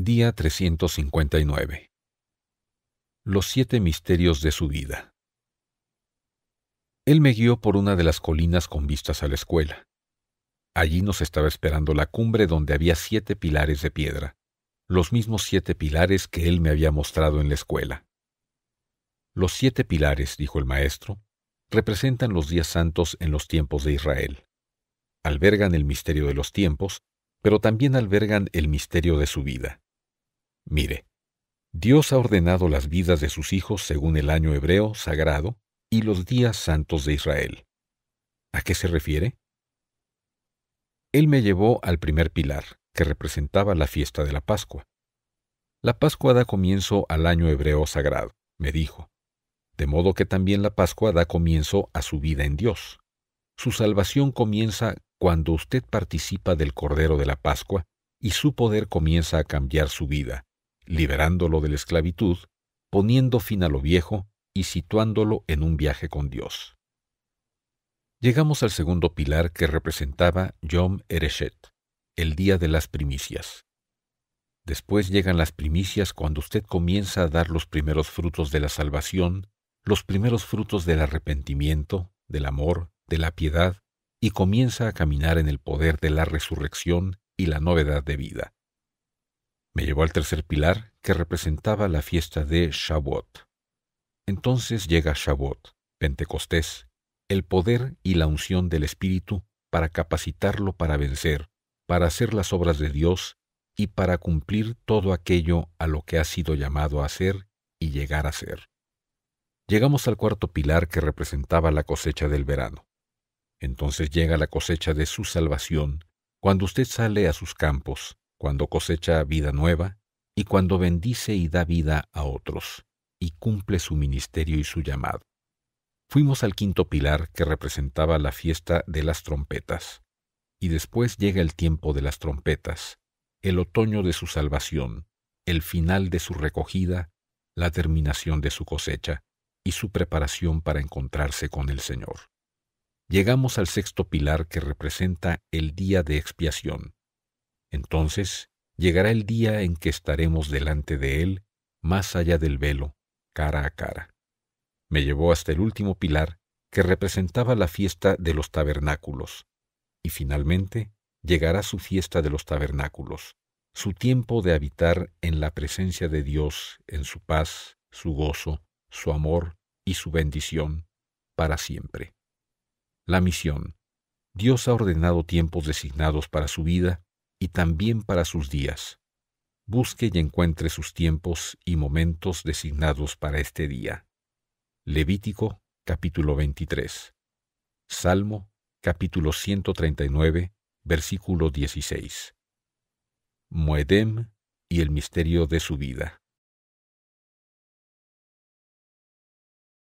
Día 359. Los siete misterios de su vida. Él me guió por una de las colinas con vistas a la escuela. Allí nos estaba esperando la cumbre donde había siete pilares de piedra, los mismos siete pilares que él me había mostrado en la escuela. Los siete pilares, dijo el maestro, representan los días santos en los tiempos de Israel. Albergan el misterio de los tiempos, pero también albergan el misterio de su vida. Mire, Dios ha ordenado las vidas de sus hijos según el año hebreo sagrado y los días santos de Israel. ¿A qué se refiere? Él me llevó al primer pilar, que representaba la fiesta de la Pascua. La Pascua da comienzo al año hebreo sagrado, me dijo, de modo que también la Pascua da comienzo a su vida en Dios. Su salvación comienza cuando usted participa del Cordero de la Pascua y su poder comienza a cambiar su vida, liberándolo de la esclavitud, poniendo fin a lo viejo y situándolo en un viaje con Dios. Llegamos al segundo pilar que representaba Yom Ereshet, el día de las primicias. Después llegan las primicias cuando usted comienza a dar los primeros frutos de la salvación, los primeros frutos del arrepentimiento, del amor, de la piedad, y comienza a caminar en el poder de la resurrección y la novedad de vida. Me llevó al tercer pilar, que representaba la fiesta de Shavuot. Entonces llega Shavuot, Pentecostés, el poder y la unción del Espíritu para capacitarlo para vencer, para hacer las obras de Dios y para cumplir todo aquello a lo que ha sido llamado a hacer y llegar a ser. Llegamos al cuarto pilar que representaba la cosecha del verano. Entonces llega la cosecha de su salvación, cuando usted sale a sus campos, cuando cosecha vida nueva y cuando bendice y da vida a otros, y cumple su ministerio y su llamado. Fuimos al quinto pilar que representaba la fiesta de las trompetas, y después llega el tiempo de las trompetas, el otoño de su salvación, el final de su recogida, la terminación de su cosecha y su preparación para encontrarse con el Señor. Llegamos al sexto pilar que representa el día de expiación, entonces llegará el día en que estaremos delante de Él, más allá del velo, cara a cara. Me llevó hasta el último pilar, que representaba la fiesta de los tabernáculos. Y finalmente llegará su fiesta de los tabernáculos, su tiempo de habitar en la presencia de Dios, en su paz, su gozo, su amor y su bendición, para siempre. La misión. Dios ha ordenado tiempos designados para su vida y también para sus días. Busque y encuentre sus tiempos y momentos designados para este día. Levítico capítulo 23. Salmo capítulo 139 versículo 16. Moedem y el misterio de su vida.